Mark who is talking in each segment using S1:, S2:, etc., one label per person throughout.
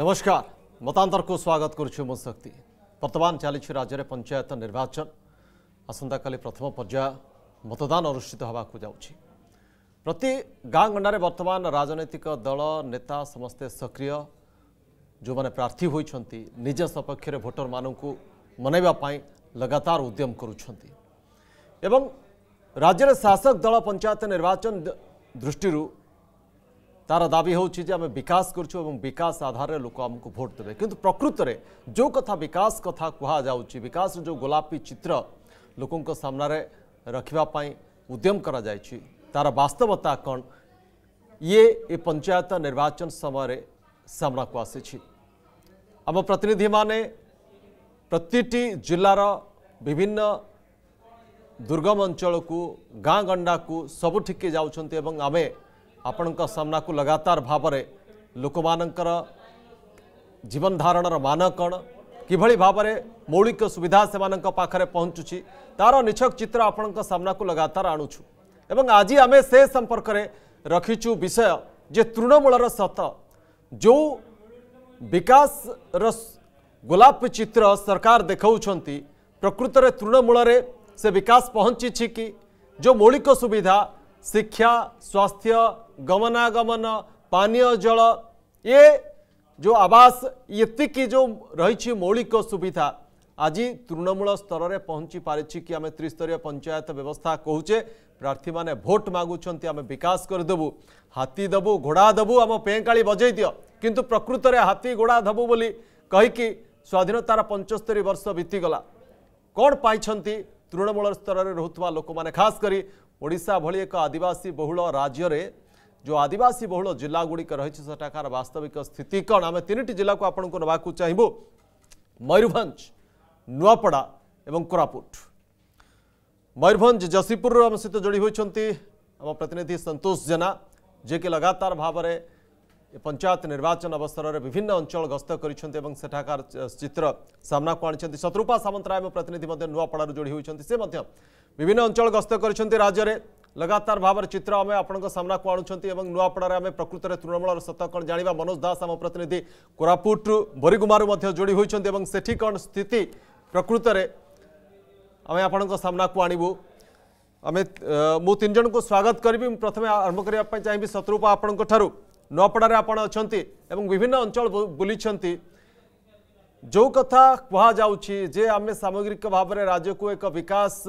S1: નમસ્કાર મતાંતરકુ સ્વાગત કરુછું મુ શક્તિ ବର୍ତ୍ତମାନ ଚାଲିଛି ରାଜ୍ୟରେ ପଞ୍ଚାୟତ ନିର୍ବାଚନ ଆସନ୍ତାକାଲି ପ୍ରଥମ ପର୍ଯ୍ୟାୟ ମତଦାନ ଅନୁଷ୍ଠିତ ହେବାକୁ ଯାଉଛି ପ୍ରତି ଗାଁ ଗଣ୍ଡାରେ ବର୍ତ୍ତମାନ ରାଜନୈତିକ ଦଳ ନେତା ସମସ୍ତେ ସକ୍ରିୟ ଯେଉଁମାନେ ପ୍ରାର୍ଥୀ ହୋଇଛନ୍ତି ନିଜ ସପକ୍ଷରେ ଭୋଟରମାନଙ୍କୁ ମନାଇବା ପାଇଁ ଲଗାତାର ଉଦ୍ୟମ କରୁଛନ୍ତି ଏବଂ ରାଜ୍ୟରେ ଶାସକ ଦଳ ପଞ୍ଚାୟତ ନିର୍ବାଚନ ଦୃଷ୍ଟିରୁ तार दाबी होमें विकास कर विकास आधार में लोक आमको भोट देते कि प्रकृत में जो कथा विकास कथ कहुच्छी विकास जो गोलापी चित्र लोकों सामन रखापी उद्यम कर तार बास्तवता कौन ये ये पंचायत निर्वाचन समय सामना को आसी आम प्रतिनिधि मैंने प्रति जिलार विभिन्न दुर्गम अंचल को गाँ गंडा को सबुठ जाऊँ आमें आपण को लगातार भाव लोक मानर जीवनधारण मान कण कि भाव मौलिक सुविधा से मानते पहुँचुची तार निछक चित्र आपणना को लगातार आणुचु एवं आज आम से संपर्क में रखीचु विषय जे तृणमूल सत जो विकास गोलाप चित्र सरकार देखते प्रकृतर तृणमूल से विकास पहुँची कि जो मौलिक सुविधा शिक्षा स्वास्थ्य ଗମନାଗମନ ପାନୀୟ ଜଳ ଏ ଯେଉଁ ଆବାସ ଏତିକି ଯେଉଁ ରହିଛି ମୌଳିକ ସୁବିଧା ଆଜି ତୃଣମୂଳ ସ୍ତରରେ ପହଞ୍ଚି ପାରିଛି କି ଆମେ ତ୍ରିସ୍ତରୀୟ ପଞ୍ଚାୟତ ବ୍ୟବସ୍ଥା କହୁଛେ ପ୍ରାର୍ଥୀମାନେ ଭୋଟ୍ ମାଗୁଛନ୍ତି ଆମେ ବିକାଶ କରିଦେବୁ ହାତୀ ଦେବୁ ଘୋଡ଼ା ଦେବୁ ଆମ ପେଁକାଳି ବଜେଇ ଦିଅ କିନ୍ତୁ ପ୍ରକୃତରେ ହାତୀ ଘୋଡ଼ା ଦେବୁ ବୋଲି କହିକି ସ୍ୱାଧୀନତାର ପଞ୍ଚସ୍ତରୀ ବର୍ଷ ବିତିଗଲା କ'ଣ ପାଇଛନ୍ତି ତୃଣମୂଳ ସ୍ତରରେ ରହୁଥିବା ଲୋକମାନେ ଖାସ୍ କରି ଓଡ଼ିଶା ଭଳି ଏକ ଆଦିବାସୀ ବହୁଳ ରାଜ୍ୟରେ जो आदिवासी बहुल जिला गुड़िक रही सेठाकार वास्तविक स्थिति कौन आम तीन जिला को आपको नाक चाहबू मयूरभंज नुआपड़ा और कोरापुट मयूरभंज जसीपुर आम सहित जोड़ी होती आम प्रतिनिधि सतोष जेना जे कि लगातार भाव में पंचायत निर्वाचन अवसर में विभिन्न अंचल गस्त कर चित्र सामना को आनी शत्रुपा सामंतराय प्रतिनिधि नुआपड़ जोड़ी होती से विभिन्न अंचल गस्त कर राज्य में लगातार भाव चित्र आम आपणों को आणुंट नुआपड़ आम प्रकृत में तृणमूल सत कौन जाना मनोज दास आम प्रतिनिधि कोरापुट बरीगुमारू जोड़ी होती से कौन स्थित प्रकृत आम आपण को आणबू आम मुन जन को स्वागत करी प्रथम आरंभ करने चाहिए शत्रुपा आपण ठार नुआपड़े आप अच्छा विभिन्न अंचल बुली जो कथा कह जे आम सामग्रिक भाव में राज्य को एक विकास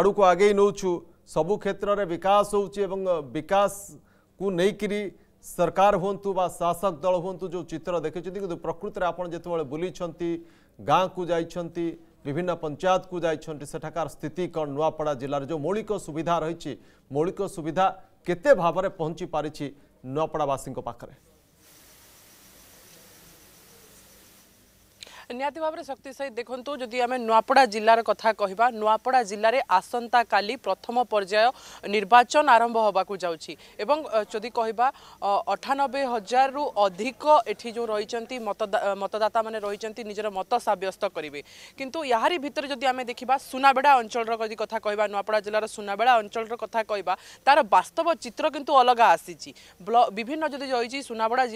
S1: आड़ को आगे नौचु सबु क्षेत्र में विकास हो विकास को लेकर सरकार हूँ बा शासक दल हूँ जो चित्र देखी कि प्रकृत में आपड़ जो बुली गाँ को जाती विभिन्न पंचायत को जाती सेठाकार स्थिति कौन नुआपड़ा जिलार जो मौलिक सुविधा रही मौलिक सुविधा केते भाव में पहुंची पारिछि नुआपड़ावासी पाखे
S2: ନିହାତି ଭାବରେ ଶକ୍ତି ସହିତ ଦେଖନ୍ତୁ ଯଦି ଆମେ ନୂଆପଡ଼ା ଜିଲ୍ଲାର କଥା କହିବା ନୂଆପଡ଼ା ଜିଲ୍ଲାରେ ଆସନ୍ତାକାଲି ପ୍ରଥମ ପର୍ଯ୍ୟାୟ ନିର୍ବାଚନ ଆରମ୍ଭ ହେବାକୁ ଯାଉଛି ଏବଂ ଯଦି କହିବା ଅଠାନବେ ହଜାରରୁ ଅଧିକ ଏଠି ଯେଉଁ ରହିଛନ୍ତି ମତଦାତାମାନେ ରହିଛନ୍ତି ନିଜର ମତ ସାବ୍ୟସ୍ତ କରିବେ କିନ୍ତୁ ଏହାରି ଭିତରେ ଯଦି ଆମେ ଦେଖିବା ସୁନାବେଡ଼ା ଅଞ୍ଚଳର ଯଦି କଥା କହିବା ନୂଆପଡ଼ା ଜିଲ୍ଲାର ସୁନାବେଡ଼ା ଅଞ୍ଚଳର କଥା କହିବା ତାର ବାସ୍ତବ ଚିତ୍ର କିନ୍ତୁ ଅଲଗା ଆସିଛି ବିଭିନ୍ନ ଯଦି ରହିଛି ସୁନାବେଡ଼ାର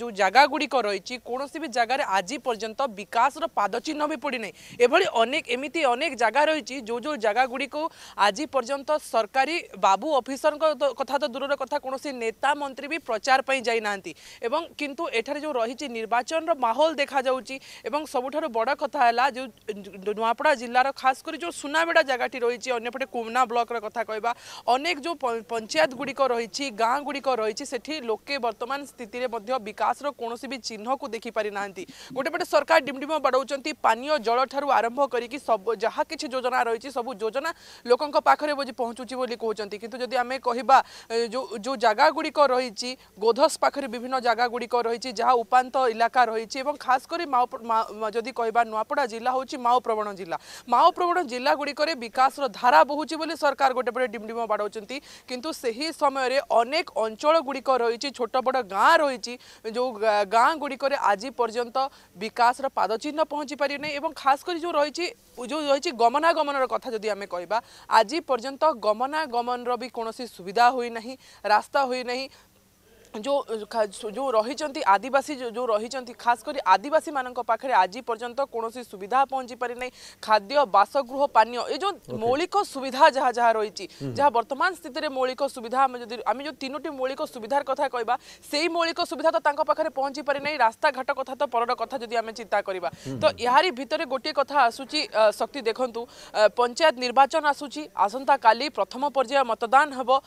S2: ଯେଉଁ ଜାଗାଗୁଡ଼ିକ ରହିଛି କୌଣସି ବି ଜାଗାରେ ଆଜି ପର୍ଯ୍ୟନ୍ତ ବିକାଶ ବିକାଶର ପାଦଚିହ୍ନ ବି ପଡ଼ିନାହିଁ ଏଭଳି ଅନେକ ଏମିତି ଅନେକ ଜାଗା ରହିଛି ଯେଉଁ ଯେଉଁ ଜାଗା ଗୁଡ଼ିକୁ ଆଜି ପର୍ଯ୍ୟନ୍ତ ସରକାରୀ ବାବୁ ଅଫିସରଙ୍କ କଥା ତ ଦୂରର କଥା କୌଣସି ନେତା ମନ୍ତ୍ରୀ ବି ପ୍ରଚାର ପାଇଁ ଯାଇନାହାନ୍ତି ଏବଂ କିନ୍ତୁ ଏଠାରେ ଯେଉଁ ରହିଛି ନିର୍ବାଚନର ମାହୋଲ ଦେଖାଯାଉଛି ଏବଂ ସବୁଠାରୁ ବଡ଼ କଥା ହେଲା ଯେଉଁ ନୂଆପଡ଼ା ଜିଲ୍ଲାର ଖାସ୍ କରି ଯେଉଁ ସୁନାବେଡ଼ା ଜାଗାଟି ରହିଛି ଅନ୍ୟପଟେ କୁମ୍ନା ବ୍ଲକର କଥା କହିବା ଅନେକ ଯେଉଁ ପଞ୍ଚାୟତ ଗୁଡ଼ିକ ରହିଛି ଗାଁ ଗୁଡ଼ିକ ରହିଛି ସେଠି ଲୋକେ ବର୍ତ୍ତମାନ ସ୍ଥିତିରେ ମଧ୍ୟ ବିକାଶର କୌଣସି ବି ଚିହ୍ନକୁ ଦେଖିପାରିନାହାନ୍ତି ଗୋଟେ ପଟେ ସରକାର ଭିମ ବଢ଼ାଉଛନ୍ତି ପାନୀୟ ଜଳଠାରୁ ଆରମ୍ଭ କରିକି ସବୁ ଯାହା କିଛି ଯୋଜନା ରହିଛି ସବୁ ଯୋଜନା ଲୋକଙ୍କ ପାଖରେ ବୋଜି ପହଞ୍ଚୁଛି ବୋଲି କହୁଛନ୍ତି କିନ୍ତୁ ଯଦି ଆମେ କହିବା ଯେଉଁ ଯେଉଁ ଜାଗା ଗୁଡ଼ିକ ରହିଛି ଗୋଧସ୍ ପାଖରେ ବିଭିନ୍ନ ଜାଗା ଗୁଡ଼ିକ ରହିଛି ଯାହା ଉପାନ୍ତ ଇଲାକା ରହିଛି ଏବଂ ଖାସ କରି ମାଓ ଯଦି କହିବା ନୂଆପଡ଼ା ଜିଲ୍ଲା ହେଉଛି ମାଓ ପ୍ରବଣ ଜିଲ୍ଲା ମାଓ ପ୍ରବଣ ଜିଲ୍ଲା ଗୁଡ଼ିକରେ ବିକାଶର ଧାରା ବହୁଛି ବୋଲି ସରକାର ଗୋଟେ ପଟେ ଡିମ୍ଡିମ ବାଡ଼ାଉଛନ୍ତି କିନ୍ତୁ ସେହି ସମୟରେ ଅନେକ ଅଞ୍ଚଳ ଗୁଡ଼ିକ ରହିଛି ଛୋଟ ବଡ଼ ଗାଁ ରହିଛି ଯେଉଁ ଗାଁ ଗୁଡ଼ିକରେ ଆଜି ପର୍ଯ୍ୟନ୍ତ ବିକାଶର ପାଦ চিহ্ন পৌঁছি পারিনি এবং খাস করে যে রয়েছে যে রয়েছে গমনাগমনর কথা যদি আমি কহা আজ পর্যন্ত গমনাগমনর বি কোণী সুবিধা হয়ে না রাস্তা হয়ে না जो जो रही आदिवासी जो, जो रही खास कर आदिवासी मान पाखे आज पर्यंत कौन सुविधा पहुंची पारि ना खाद्य बासगृह पानीय ये जो मौलिक सुविधा जहाँ जहाँ रही जहाँ बर्तमान स्थित में मौलिक सुविधा आम जो तीनो मौलिक सुविधार कथा कहवा से मौलिक सुविधा तो पाखे पहुंची पारि ना रास्ता घाट कथा तो परर कथा जदि आम चिंता करवा तो यार भितर गोटे कथा आसूची शक्ति देखु पंचायत निर्वाचन आसूची आसंता काली प्रथम पर्याय मतदान हम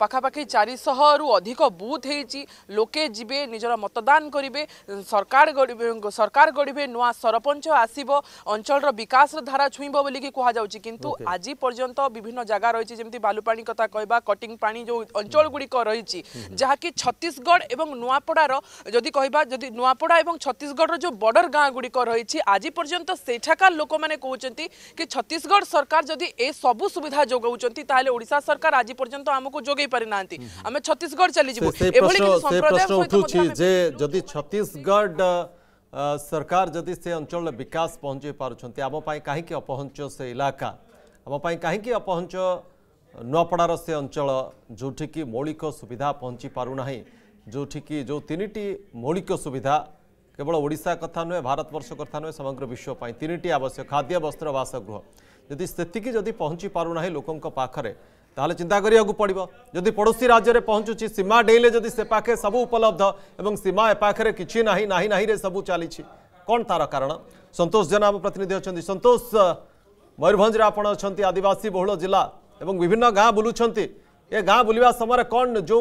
S2: पाखापाखि चारिशह रु अधिक बुथ होती ରହିଛି ଲୋକେ ଯିବେ ନିଜର ମତଦାନ କରିବେ ସରକାର ଗଢ଼ିବେ ସରକାର ଗଢ଼ିବେ ନୂଆ ସରପଞ୍ଚ ଆସିବ ଅଞ୍ଚଳର ବିକାଶର ଧାରା ଛୁଇଁବ ବୋଲିକି କୁହାଯାଉଛି କିନ୍ତୁ ଆଜି ପର୍ଯ୍ୟନ୍ତ ବିଭିନ୍ନ ଜାଗା ରହିଛି ଯେମିତି ବାଲୁପାଣି କଥା କହିବା କଟିଂ ପାଣି ଯେଉଁ ଅଞ୍ଚଳଗୁଡ଼ିକ ରହିଛି ଯାହାକି ଛତିଶଗଡ଼ ଏବଂ ନୂଆପଡ଼ାର ଯଦି କହିବା ଯଦି ନୂଆପଡ଼ା ଏବଂ ଛତିଶଗଡ଼ର ଯେଉଁ ବର୍ଡ଼ର ଗାଁ ଗୁଡ଼ିକ ରହିଛି ଆଜି ପର୍ଯ୍ୟନ୍ତ ସେଠାକାର ଲୋକମାନେ କହୁଛନ୍ତି କି ଛତିଶଗଡ଼ ସରକାର ଯଦି ଏସବୁ ସୁବିଧା ଯୋଗାଉଛନ୍ତି ତାହେଲେ ଓଡ଼ିଶା ସରକାର ଆଜି ପର୍ଯ୍ୟନ୍ତ ଆମକୁ ଯୋଗାଇ ପାରିନାହାନ୍ତି ଆମେ ଛତିଶଗଡ଼ ଚାଲିଯିବୁ ଏଭଳି से प्रश्न उठुछि
S1: जे जदि छत्तीसगढ़ सरकार जदि से अंचल विकास पहुँचे पार्टी आमपाई कहीं अपहंच से इलाका आमपाई कहीं अपहंच नुआपड़ार से अंचल जोटिकी मौलिक सुविधा पहुँची पारना जोटिकी जो तीन मौलिक सुविधा केवल ओडा कथा नुहे भारतवर्ष कथा नुहे समग्र विश्वपाई तीन आवश्यक खाद्य वस्त्र बासगृह जदि से जदि पहुँची पारना लोकों पाखे তাহলে চিন্তা করা পড়ব যদি পড়োশী রাজ্যের পৌঁছুছি সীমা ডেইলে যদি সে পাখে সবু উপলব্ধ এবং সীমা এ পাখে কিছু না না না সবু চালছি কোণ তার কারণ সন্তোষ জেনা আম প্রতিনিধি অনেক সন্তোষ ময়ূরভঞ্জে আপনার অনেক আদিবাসী বহুল জেলা এবং বিভিন্ন গাঁ বুলুচার এ গাঁ বুলবা সময় কোণ যে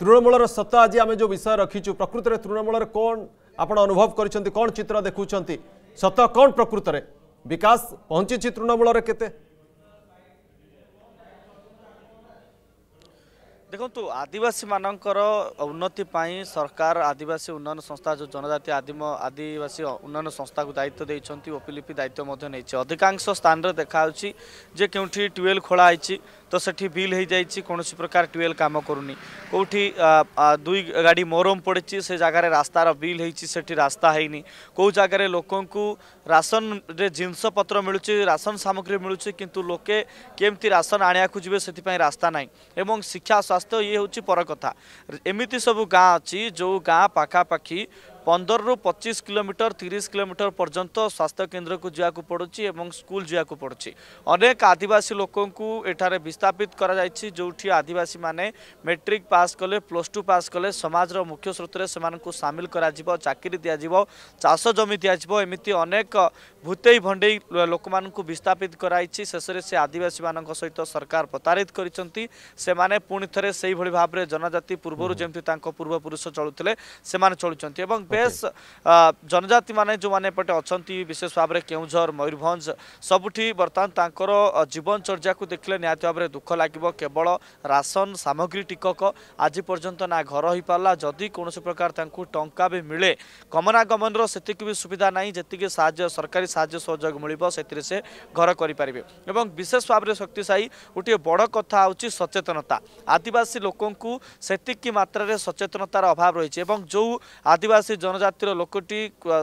S1: তৃণমূলর সত্তা আজ আমি যে বিষয় রাখিছু প্রকৃতরে তৃণমূলর কোণ আপনার অনুভব করছেন কোণ চিত্র দেখুছেন সত কোণ প্রকৃতরে বিকাশ পৌঁছিছি তৃণমূলরে কেতে
S3: ଦେଖନ୍ତୁ ଆଦିବାସୀମାନଙ୍କର ଉନ୍ନତି ପାଇଁ ସରକାର ଆଦିବାସୀ ଉନ୍ନୟନ ସଂସ୍ଥା ଯେଉଁ ଜନଜାତି ଆଦିମ ଆଦିବାସୀ ଉନ୍ନୟନ ସଂସ୍ଥାକୁ ଦାୟିତ୍ୱ ଦେଇଛନ୍ତି ଓପିଲିପି ଦାୟିତ୍ୱ ମଧ୍ୟ ନେଇଛି ଅଧିକାଂଶ ସ୍ଥାନରେ ଦେଖାଯାଉଛି ଯେ କେଉଁଠି ଟ୍ୱେଲ୍ ଖୋଳା ହେଇଛି ତ ସେଠି ବିଲ୍ ହୋଇଯାଇଛି କୌଣସି ପ୍ରକାର ଟ୍ୟୁୱେଲ୍ କାମ କରୁନି କେଉଁଠି ଦୁଇ ଗାଡ଼ି ମୋରମ ପଡ଼ିଛି ସେ ଜାଗାରେ ରାସ୍ତାର ବିଲ୍ ହୋଇଛି ସେଠି ରାସ୍ତା ହୋଇନି କେଉଁ ଜାଗାରେ ଲୋକଙ୍କୁ ରାସନରେ ଜିନିଷପତ୍ର ମିଳୁଛି ରାସନ ସାମଗ୍ରୀ ମିଳୁଛି କିନ୍ତୁ ଲୋକେ କେମିତି ରାସନ ଆଣିବାକୁ ଯିବେ ସେଥିପାଇଁ ରାସ୍ତା ନାହିଁ ଏବଂ ଶିକ୍ଷା ସ୍ୱାସ୍ଥ୍ୟ ଇଏ ହେଉଛି ପର କଥା ଏମିତି ସବୁ ଗାଁ ଅଛି ଯେଉଁ ଗାଁ ପାଖାପାଖି ପନ୍ଦରରୁ ପଚିଶ କିଲୋମିଟର ତିରିଶ କିଲୋମିଟର ପର୍ଯ୍ୟନ୍ତ ସ୍ୱାସ୍ଥ୍ୟକେନ୍ଦ୍ରକୁ ଯିବାକୁ ପଡ଼ୁଛି ଏବଂ ସ୍କୁଲ ଯିବାକୁ ପଡ଼ୁଛି ଅନେକ ଆଦିବାସୀ ଲୋକଙ୍କୁ ଏଠାରେ ବିସ୍ଥାପିତ କରାଯାଇଛି ଯେଉଁଠି ଆଦିବାସୀମାନେ ମେଟ୍ରିକ୍ ପାସ୍ କଲେ ପ୍ଲସ୍ ଟୁ ପାସ୍ କଲେ ସମାଜର ମୁଖ୍ୟ ସ୍ରୋତରେ ସେମାନଙ୍କୁ ସାମିଲ କରାଯିବ ଚାକିରି ଦିଆଯିବ ଚାଷ ଜମି ଦିଆଯିବ ଏମିତି ଅନେକ ভূতেই ভণ্ডেই লোকমানকু বিস্থাপিত করাইছি শেষে সে আদিবাসী মানক সহিত সরকার প্রতারিত করেছেন সেমানে পুনি থরে সেইভাবে ভাবে জনজাতি পূর্বর যেমতি তাঁক পূর্বপুরুষ চলুলে সেমানে চলুচার এবং বেশ জনজাতি মানে যে এপটে অনেক বিশেষ ভাবে কেউঝর ময়ূরভঞ্জ সবুঠি বর্তমান তাঁকর জীবনচর্যা দেখলে নিহতি ভাবে দুঃখ লাগিব কেবল রাসন সামগ্রী ଟିକକ ଆଜି ପର୍ଯ୍ୟନ୍ତ ନା ଘର ହୋଇପାରିଲା ଯଦି କୌଣସି ପ୍ରକାର ତାଙ୍କୁ ଟଙ୍କା ବି ମିଳେ ଗମନାଗମନର ସେତିକି ବି ସୁବିଧା ନାହିଁ ଯେତିକି ସାହାଯ୍ୟ ସରକାରୀ ସାହାଯ୍ୟ ସହଯୋଗ ମିଳିବ ସେଥିରେ ସେ ଘର କରିପାରିବେ ଏବଂ ବିଶେଷ ଭାବରେ ଶକ୍ତିଶାୟୀ ଗୋଟିଏ ବଡ଼ କଥା ହେଉଛି ସଚେତନତା ଆଦିବାସୀ ଲୋକଙ୍କୁ ସେତିକି ମାତ୍ରାରେ ସଚେତନତାର ଅଭାବ ରହିଛି ଏବଂ ଯେଉଁ ଆଦିବାସୀ ଜନଜାତିର ଲୋକଟି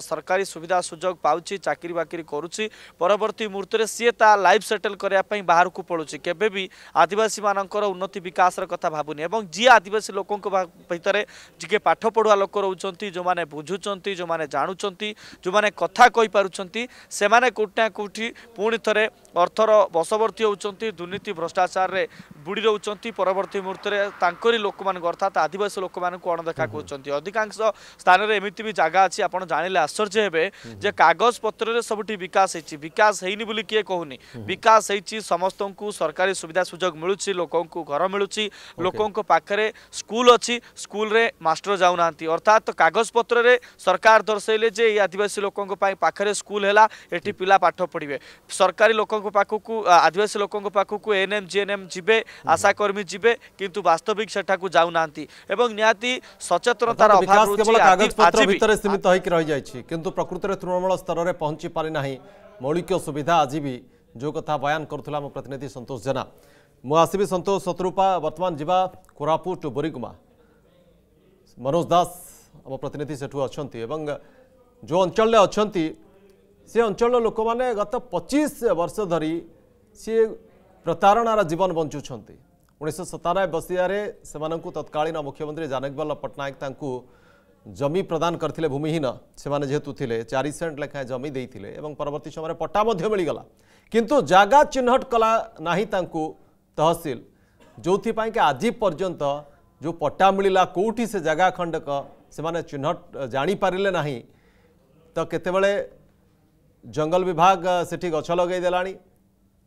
S3: ସରକାରୀ ସୁବିଧା ସୁଯୋଗ ପାଉଛି ଚାକିରି ବାକିରି କରୁଛି ପରବର୍ତ୍ତୀ ମୁହୂର୍ତ୍ତରେ ସିଏ ତା ଲାଇଫ୍ ସେଟେଲ୍ କରିବା ପାଇଁ ବାହାରକୁ ପଡ଼ୁଛି କେବେ ବି ଆଦିବାସୀମାନଙ୍କର ଉନ୍ନତି ବିକାଶର କଥା ଭାବୁନି ଏବଂ ଯିଏ ଆଦିବାସୀ ଲୋକଙ୍କ ଭିତରେ ଟିକେ ପାଠ ପଢ଼ୁଆ ଲୋକ ରହୁଛନ୍ତି ଯେଉଁମାନେ ବୁଝୁଛନ୍ତି ଯେଉଁମାନେ ଜାଣୁଛନ୍ତି ଯେଉଁମାନେ କଥା କହିପାରୁଛନ୍ତି ସେମାନେ କୋଟି ନା କୋଟି ପୁଣି ଥରେ ଅର୍ଥର ବଶବର୍ତ୍ତୀ ହେଉଛନ୍ତି ଦୁର୍ନୀତି ଭ୍ରଷ୍ଟାଚାରରେ ବୁଡ଼ି ରହୁଛନ୍ତି ପରବର୍ତ୍ତୀ ମୁହୂର୍ତ୍ତରେ ତାଙ୍କରି ଲୋକମାନଙ୍କୁ ଅର୍ଥାତ୍ ଆଦିବାସୀ ଲୋକମାନଙ୍କୁ ଅଣଦେଖା କରୁଛନ୍ତି ଅଧିକାଂଶ ସ୍ଥାନରେ ଏମିତି ବି ଜାଗା ଅଛି ଆପଣ ଜାଣିଲେ ଆଶ୍ଚର୍ଯ୍ୟ ହେବେ ଯେ କାଗଜପତ୍ରରେ ସବୁଠି ବିକାଶ ହେଇଛି ବିକାଶ ହେଇନି ବୋଲି କିଏ କହୁନି ବିକାଶ ହେଇଛି ସମସ୍ତଙ୍କୁ ସରକାରୀ ସୁବିଧା ସୁଯୋଗ ମିଳୁଛି ଲୋକଙ୍କୁ ଘର ମିଳୁଛି ଲୋକଙ୍କ ପାଖରେ ସ୍କୁଲ ଅଛି ସ୍କୁଲରେ ମାଷ୍ଟର ଯାଉନାହାନ୍ତି ଅର୍ଥାତ୍ କାଗଜପତ୍ରରେ ସରକାର ଦର୍ଶାଇଲେ ଯେ ଏଇ ଆଦିବାସୀ ଲୋକଙ୍କ ପାଇଁ ପାଖରେ ସ୍କୁଲ ହେଲା ଏଠି ପିଲା ପାଠ ପଢ଼ିବେ ସରକାରୀ ଲୋକଙ୍କ ପାଖକୁ ଆଦିବାସୀ ଲୋକଙ୍କ ପାଖକୁ ଏଏନ୍ଏମ୍ ଜିଏନ୍ଏମ୍ ଯିବେ ଆଶାକର୍ମୀ ଯିବେ କିନ୍ତୁ ବାସ୍ତବିକ ସେଠାକୁ ଯାଉନାହାନ୍ତି ଏବଂ ନିହାତି ସଚେତନତାର ଅଭାବ ଭିତରେ
S1: ସୀମିତ ହୋଇକି ରହିଯାଇଛି କିନ୍ତୁ ପ୍ରକୃତରେ ତୃଣମୂଳ ସ୍ତରରେ ପହଞ୍ଚି ପାରିନାହିଁ ମୌଳିକ ସୁବିଧା ଆଜି ବି ଯେଉଁ କଥା ବୟାନ କରୁଥିଲା ଆମ ପ୍ରତିନିଧି ସନ୍ତୋଷ ଜେନା ମୁଁ ଆସିବି ସନ୍ତୋଷ ଶତ୍ରୁପା ବର୍ତ୍ତମାନ ଯିବା କୋରାପୁଟ ବୋରିଗୁମା ମନୋଜ ଦାସ ଆମ ପ୍ରତିନିଧି ସେଠୁ ଅଛନ୍ତି ଏବଂ ଯେଉଁ ଅଞ୍ଚଳରେ ଅଛନ୍ତି ସେ ଅଞ୍ଚଳର ଲୋକମାନେ ଗତ ପଚିଶ ବର୍ଷ ଧରି ସିଏ ପ୍ରତାରଣାର ଜୀବନ ବଞ୍ଚୁଛନ୍ତି ଉଣେଇଶହ ସତାନବେ ମସିହାରେ ସେମାନଙ୍କୁ ତତ୍କାଳୀନ ମୁଖ୍ୟମନ୍ତ୍ରୀ ଜାନକବାଲ ପଟ୍ଟନାୟକ ତାଙ୍କୁ ଜମି ପ୍ରଦାନ କରିଥିଲେ ଭୂମିହୀନ ସେମାନେ ଯେହେତୁ ଥିଲେ ଚାରି ସେଣ୍ଟ ଲେଖାଏଁ ଜମି ଦେଇଥିଲେ ଏବଂ ପରବର୍ତ୍ତୀ ସମୟରେ ପଟ୍ଟା ମଧ୍ୟ ମିଳିଗଲା କିନ୍ତୁ ଜାଗା ଚିହ୍ନଟ କଲା ନାହିଁ ତାଙ୍କୁ ତହସିଲ ଯେଉଁଥିପାଇଁକି ଆଜି ପର୍ଯ୍ୟନ୍ତ ଯେଉଁ ପଟ୍ଟା ମିଳିଲା କେଉଁଠି ସେ ଜାଗା ଖଣ୍ଡକ ସେମାନେ ଚିହ୍ନଟ ଜାଣିପାରିଲେ ନାହିଁ ତ କେତେବେଳେ জঙ্গল বিভাগ সেটি গছ লগাই দেলানি